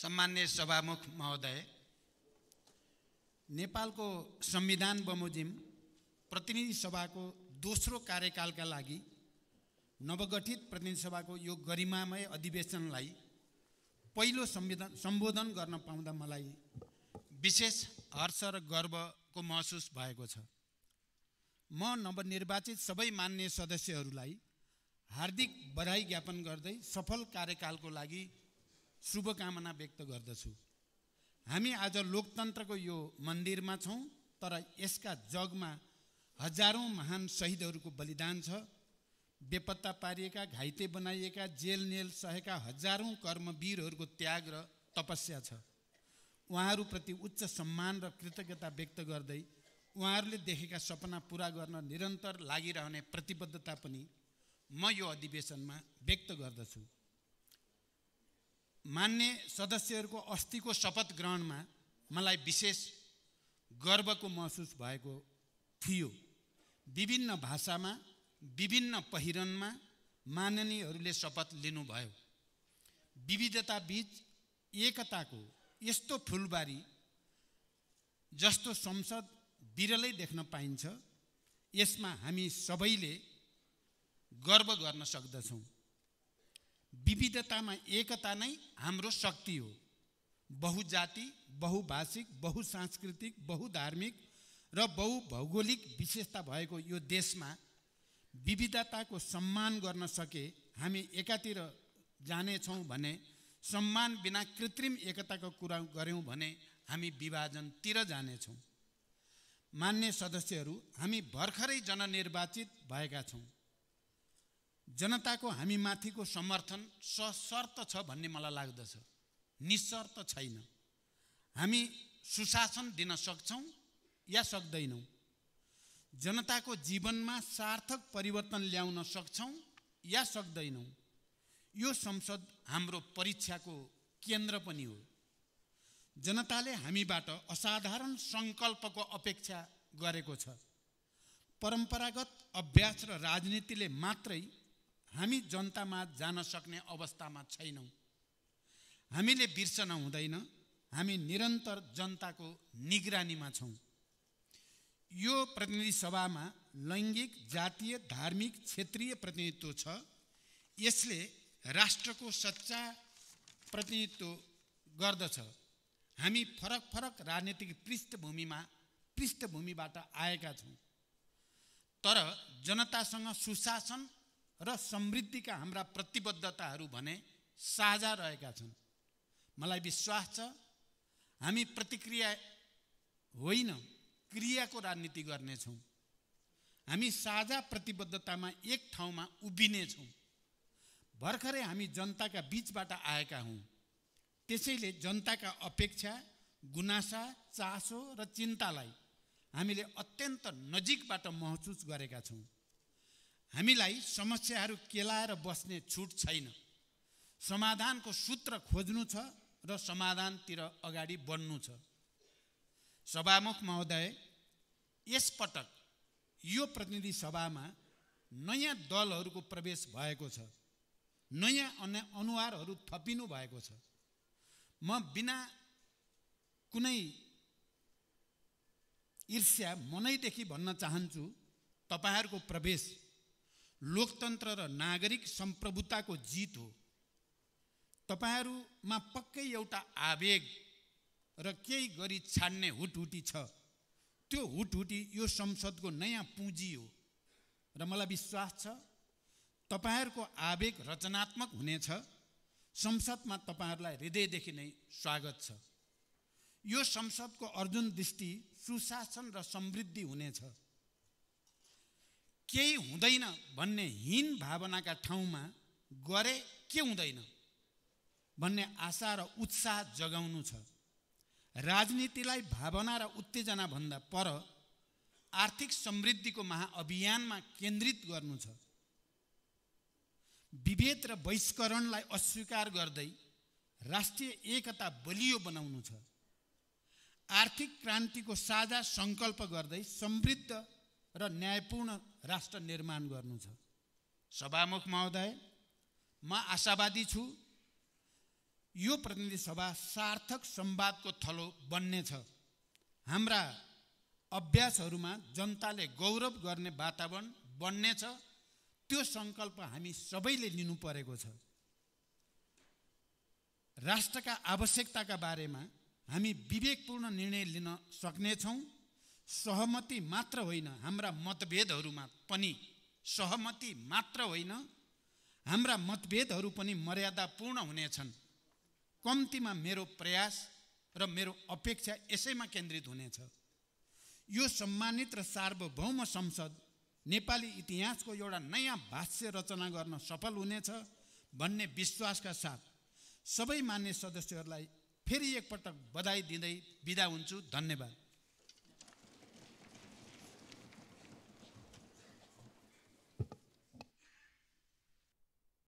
सम्मान्य सभामुख महोदय नेपालको संविधान बमोजिम प्रतिनिधि सभाको दोस्रो कार्यकालका लागि नवगठित प्रतिनिधि सभाको यो गरिमामय अधिवेशनलाई पहिलो संविधान सम्बोधन गर्न पाउँदा मलाई विशेष हर्ष र गर्वको महसुस भएको छ म नवनिर्वाचित सबै मान्य सदस्यहरूलाई हार्दिक बधाई ज्ञापन गर्दै सफल कार्यकालको लागि शुभकामना व्यक्त गर्दछु हामी आज लोकतन्त्रको यो मन्दिरमा छौँ तर यसका जगमा हजारौँ महान शहीदहरूको बलिदान छ बेपत्ता पारिएका घाइते बनाइएका जेल नेल सहेका हजारौँ कर्मवीरहरूको त्याग र तपस्या छ उहाँहरूप्रति उच्च सम्मान र कृतज्ञता व्यक्त गर्दै उहाँहरूले देखेका सपना पुरा गर्न निरन्तर लागिरहने प्रतिबद्धता पनि म यो अधिवेशनमा व्यक्त गर्दछु मान्ने सदस्यहरूको अस्तिको शपथ ग्रहणमा मलाई विशेष गर्वको महसुस भएको थियो विभिन्न भाषामा विभिन्न पहिरनमा माननीयहरूले शपथ लिनुभयो विविधताबीच एकताको यस्तो फुलबारी जस्तो संसद बिरलै देख्न पाइन्छ यसमा हामी सबैले गर्व गर्न सक्दछौँ विविधतामा एकता नै हाम्रो शक्ति हो बहुजाति बहुभाषिक बहुसांस्कृतिक बहुधार्मिक र बहुभौगोलिक विशेषता भएको यो देशमा विविधताको सम्मान गर्न सके हामी एकातिर जानेछौँ भने सम्मान बिना कृत्रिम एकताको कुरा गऱ्यौँ भने हामी विभाजनतिर जानेछौँ मान्य सदस्यहरू हामी भर्खरै जननिर्वाचित भएका छौँ जनताको हामी माथिको समर्थन सशर्त छ भन्ने मलाई लाग्दछ निशर्त छैन हामी सुशासन दिन सक्छौँ या सक्दैनौँ जनताको जीवनमा सार्थक परिवर्तन ल्याउन सक्छौँ या सक्दैनौँ यो संसद हाम्रो परीक्षाको केन्द्र पनि हो जनताले हामीबाट असाधारण सङ्कल्पको अपेक्षा गरेको छ परम्परागत अभ्यास र राजनीतिले मात्रै हामी जनतामा जान सक्ने अवस्थामा छैनौँ हामीले बिर्सन हुँदैन हामी निरन्तर जनताको निगरानीमा छौँ यो प्रतिनिधि सभामा लैङ्गिक जातीय धार्मिक क्षेत्रीय प्रतिनिधित्व छ यसले राष्ट्रको सच्चा प्रतिनिधित्व गर्दछ हामी फरक फरक राजनीतिक पृष्ठभूमिमा पृष्ठभूमिबाट आएका छौँ तर जनतासँग सुशासन र समृद्धिका हाम्रा प्रतिबद्धताहरू भने साझा रहेका छन् मलाई विश्वास छ हामी प्रतिक्रिया होइन क्रियाको राजनीति गर्नेछौँ हामी साझा प्रतिबद्धतामा एक ठाउँमा उभिनेछौँ भर्खरै हामी जनताका बिचबाट आएका हौँ त्यसैले जनताका अपेक्षा गुनासा चासो र चिन्तालाई हामीले अत्यन्त नजिकबाट महसुस गरेका छौँ हामीलाई समस्याहरू केलाएर बस्ने छुट छैन समाधानको सूत्र खोज्नु छ र समाधानतिर अगाडि बढ्नु छ सभामुख महोदय यसपटक यो प्रतिनिधि सभामा नयाँ दलहरूको प्रवेश भएको छ नयाँ अन्य अनुहारहरू थपिनु भएको छ म बिना कुनै ईर्ष्या मनैदेखि भन्न चाहन्छु तपाईँहरूको प्रवेश लोकतन्त्र र नागरिक सम्प्रभुताको जित हो तपाईँहरूमा पक्कै एउटा आवेग र केही गरी छाड्ने हुटहुटी छ त्यो हुटहुटी यो संसदको नयाँ पुँजी हो र मलाई विश्वास छ तपाईँहरूको आवेग रचनात्मक हुनेछ संसदमा तपाईँहरूलाई हृदयदेखि नै स्वागत छ यो संसदको अर्जुन दृष्टि सुशासन र समृद्धि हुनेछ केही हुँदैन भन्ने हीन भावनाका ठाउँमा गरे के हुँदैन भन्ने आशा र उत्साह जगाउनु छ राजनीतिलाई भावना र उत्तेजनाभन्दा पर आर्थिक समृद्धिको महाअभियानमा केन्द्रित गर्नु छ विभेद र बहिष्करणलाई अस्वीकार गर्दै राष्ट्रिय एकता बलियो बनाउनु छ आर्थिक क्रान्तिको साझा सङ्कल्प गर्दै समृद्ध र न्यायपूर्ण राष्ट्र निर्माण गर्नु छ सभामुख महोदय म आशावादी छु यो प्रतिनिधि सभा सार्थक संवादको थलो बन्नेछ हाम्रा अभ्यासहरूमा जनताले गौरव गर्ने वातावरण बन्नेछ त्यो सङ्कल्प हामी सबैले लिनु परेको छ राष्ट्रका आवश्यकताका बारेमा हामी विवेकपूर्ण निर्णय लिन सक्नेछौँ सहमति मात्र होइन हाम्रा मतभेदहरूमा पनि सहमति मात्र होइन हाम्रा मतभेदहरू पनि मर्यादापूर्ण हुनेछन् कम्तीमा मेरो प्रयास र मेरो अपेक्षा यसैमा केन्द्रित हुनेछ यो सम्मानित र सार्वभौम संसद नेपाली इतिहासको एउटा नयाँ भाष्य रचना गर्न सफल हुनेछ भन्ने विश्वासका साथ सबै मान्य सदस्यहरूलाई फेरि एकपटक बधाई दिँदै बिदा हुन्छु धन्यवाद